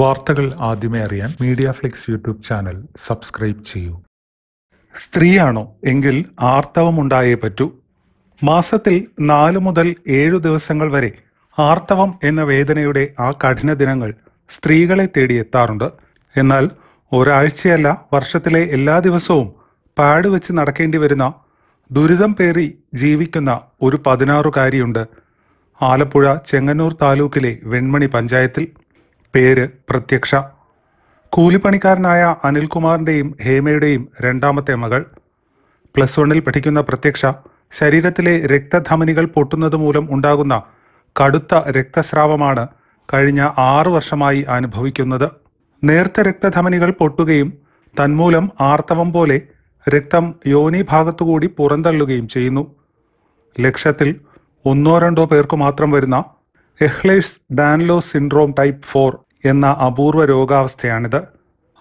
വാർത്തകൾ ആദ്യമേ അറിയാൻ Media Flix YouTube channel subscribe ചെയ്യൂ സ്ത്രീയാണോ എങ്കിൽ ആർത്തവമുണ്ടായേ പറ്റൂ മാസത്തിൽ നാല് മുതൽ ഏഴ് ദിവസങ്ങൾ വരെ ആർത്തവം എന്ന വേദനയുടെ ആ കഠിന ദിനങ്ങൾ സ്ത്രീകളെ തേടിയെത്താറുണ്ട് എന്നാൽ ഒരാഴ്ചയല്ല വർഷത്തിലെ എല്ലാ ദിവസവും പാടുവെച്ച് നടക്കേണ്ടി വരുന്ന ദുരിതം പേറി ജീവിക്കുന്ന ഒരു പതിനാറുകാരിയുണ്ട് ആലപ്പുഴ ചെങ്ങന്നൂർ താലൂക്കിലെ വെൺമണി പഞ്ചായത്തിൽ പേര് പ്രത്യക്ഷ കൂലിപ്പണിക്കാരനായ അനിൽകുമാറിൻ്റെയും ഹേമയുടെയും രണ്ടാമത്തെ മകൾ പ്ലസ് വണ്ണിൽ പഠിക്കുന്ന പ്രത്യക്ഷ ശരീരത്തിലെ രക്തധമനികൾ പൊട്ടുന്നത് മൂലം ഉണ്ടാകുന്ന കടുത്ത രക്തസ്രാവമാണ് കഴിഞ്ഞ ആറു വർഷമായി അനുഭവിക്കുന്നത് നേർത്ത രക്തധമനികൾ പൊട്ടുകയും തന്മൂലം ആർത്തവം പോലെ രക്തം യോനി ഭാഗത്തുകൂടി പുറന്തള്ളുകയും ചെയ്യുന്നു ലക്ഷത്തിൽ ഒന്നോ രണ്ടോ പേർക്ക് മാത്രം വരുന്ന Ehlers Danlos syndrome type four എന്ന അപൂർവ രോഗാവസ്ഥയാണിത്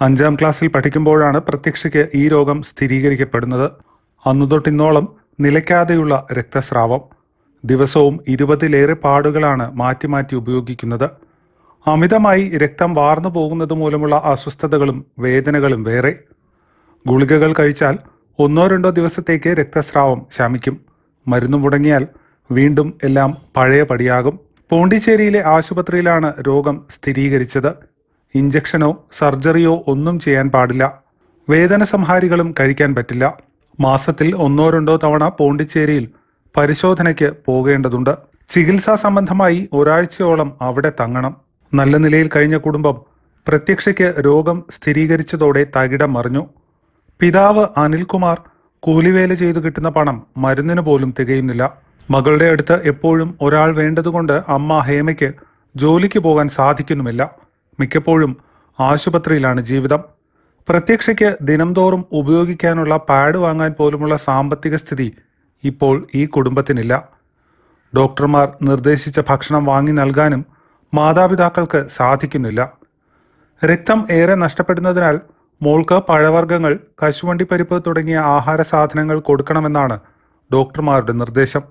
അഞ്ചാം ക്ലാസ്സിൽ പഠിക്കുമ്പോഴാണ് പ്രത്യക്ഷയ്ക്ക് ഈ രോഗം സ്ഥിരീകരിക്കപ്പെടുന്നത് അന്നു തൊട്ടിന്നോളം നിലയ്ക്കാതെയുള്ള രക്തസ്രാവം ദിവസവും ഇരുപതിലേറെ പാടുകളാണ് മാറ്റി മാറ്റി ഉപയോഗിക്കുന്നത് അമിതമായി രക്തം വാർന്നു പോകുന്നത് മൂലമുള്ള അസ്വസ്ഥതകളും വേദനകളും വേറെ ഗുളികകൾ കഴിച്ചാൽ ഒന്നോ രണ്ടോ ദിവസത്തേക്ക് രക്തസ്രാവം ശമിക്കും മരുന്ന് മുടങ്ങിയാൽ വീണ്ടും എല്ലാം പഴയ പടിയാകും പോണ്ടിച്ചേരിയിലെ ആശുപത്രിയിലാണ് രോഗം സ്ഥിരീകരിച്ചത് ഇഞ്ചക്ഷനോ സർജറിയോ ഒന്നും ചെയ്യാൻ പാടില്ല വേദന സംഹാരികളും കഴിക്കാൻ പറ്റില്ല മാസത്തിൽ ഒന്നോ രണ്ടോ തവണ പോണ്ടിച്ചേരിയിൽ പരിശോധനയ്ക്ക് പോകേണ്ടതുണ്ട് ചികിത്സാ സംബന്ധമായി ഒരാഴ്ചയോളം അവിടെ തങ്ങണം നല്ല നിലയിൽ കഴിഞ്ഞ കുടുംബം പ്രത്യക്ഷയ്ക്ക് രോഗം സ്ഥിരീകരിച്ചതോടെ തകിടം മറിഞ്ഞു പിതാവ് അനിൽകുമാർ കൂലിവേല ചെയ്തു കിട്ടുന്ന പണം മരുന്നിന് പോലും തികയുന്നില്ല മകളുടെ അടുത്ത് എപ്പോഴും ഒരാൾ വേണ്ടതുകൊണ്ട് അമ്മ ഹേമയ്ക്ക് ജോലിക്ക് പോകാൻ സാധിക്കുന്നുമില്ല മിക്കപ്പോഴും ആശുപത്രിയിലാണ് ജീവിതം പ്രത്യക്ഷയ്ക്ക് ദിനംതോറും ഉപയോഗിക്കാനുള്ള പാഡ് വാങ്ങാൻ പോലുമുള്ള സാമ്പത്തിക സ്ഥിതി ഇപ്പോൾ ഈ കുടുംബത്തിനില്ല ഡോക്ടർമാർ നിർദ്ദേശിച്ച ഭക്ഷണം വാങ്ങി നൽകാനും മാതാപിതാക്കൾക്ക് സാധിക്കുന്നില്ല രക്തം ഏറെ നഷ്ടപ്പെടുന്നതിനാൽ മോൾക്ക് പഴവർഗ്ഗങ്ങൾ കശുവണ്ടിപ്പരിപ്പ് തുടങ്ങിയ ആഹാര സാധനങ്ങൾ കൊടുക്കണമെന്നാണ് ഡോക്ടർമാരുടെ നിർദ്ദേശം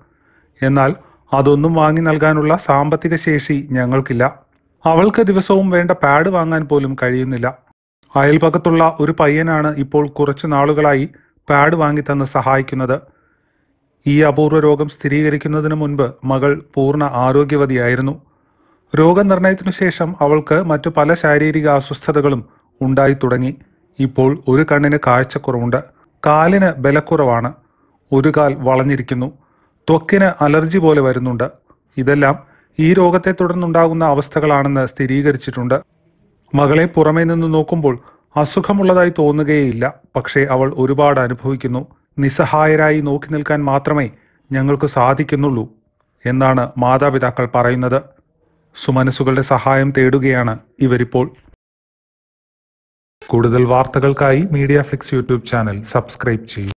എന്നാൽ അതൊന്നും വാങ്ങി നൽകാനുള്ള സാമ്പത്തിക ശേഷി ഞങ്ങൾക്കില്ല അവൾക്ക് ദിവസവും വേണ്ട പാഡ് വാങ്ങാൻ പോലും കഴിയുന്നില്ല അയൽപക്കത്തുള്ള ഒരു പയ്യനാണ് ഇപ്പോൾ കുറച്ചു നാളുകളായി പാഡ് വാങ്ങിത്തന്ന് സഹായിക്കുന്നത് ഈ അപൂർവ രോഗം സ്ഥിരീകരിക്കുന്നതിന് മുൻപ് മകൾ പൂർണ്ണ ആരോഗ്യവതിയായിരുന്നു രോഗനിർണയത്തിനു ശേഷം അവൾക്ക് മറ്റു പല ശാരീരിക അസ്വസ്ഥതകളും ഉണ്ടായി തുടങ്ങി ഇപ്പോൾ ഒരു കണ്ണിന് കാഴ്ചക്കുറവുണ്ട് കാലിന് ബലക്കുറവാണ് ഒരു കാൽ വളഞ്ഞിരിക്കുന്നു ത്വക്കിന് അലർജി പോലെ വരുന്നുണ്ട് ഇതെല്ലാം ഈ രോഗത്തെ തുടർന്നുണ്ടാകുന്ന അവസ്ഥകളാണെന്ന് സ്ഥിരീകരിച്ചിട്ടുണ്ട് മകളെ പുറമേ നിന്ന് നോക്കുമ്പോൾ അസുഖമുള്ളതായി തോന്നുകയില്ല പക്ഷേ അവൾ ഒരുപാട് അനുഭവിക്കുന്നു നിസ്സഹായരായി നോക്കി നിൽക്കാൻ മാത്രമേ ഞങ്ങൾക്ക് സാധിക്കുന്നുള്ളൂ എന്നാണ് മാതാപിതാക്കൾ പറയുന്നത് സുമനസുകളുടെ സഹായം തേടുകയാണ് ഇവരിപ്പോൾ കൂടുതൽ വാർത്തകൾക്കായി Media Flix YouTube channel subscribe ചെയ്യും